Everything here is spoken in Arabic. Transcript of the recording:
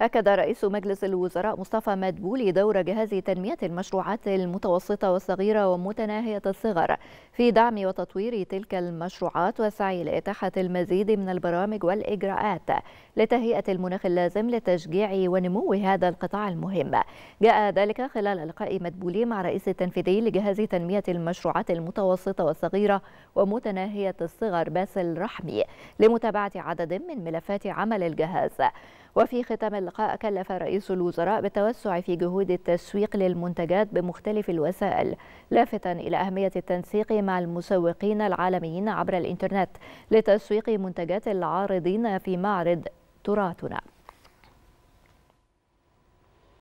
أكد رئيس مجلس الوزراء مصطفى مدبولي دور جهاز تنمية المشروعات المتوسطة والصغيرة ومتناهية الصغر في دعم وتطوير تلك المشروعات والسعي لإتاحة المزيد من البرامج والإجراءات لتهيئة المناخ اللازم لتشجيع ونمو هذا القطاع المهم جاء ذلك خلال لقاء مدبولي مع رئيس التنفيذي لجهاز تنمية المشروعات المتوسطة والصغيرة ومتناهية الصغر باسل رحمي لمتابعة عدد من ملفات عمل الجهاز وفي ختام اللقاء كلف رئيس الوزراء بالتوسع في جهود التسويق للمنتجات بمختلف الوسائل لافتا إلى أهمية التنسيق مع المسوقين العالميين عبر الإنترنت لتسويق منتجات العارضين في معرض تراثنا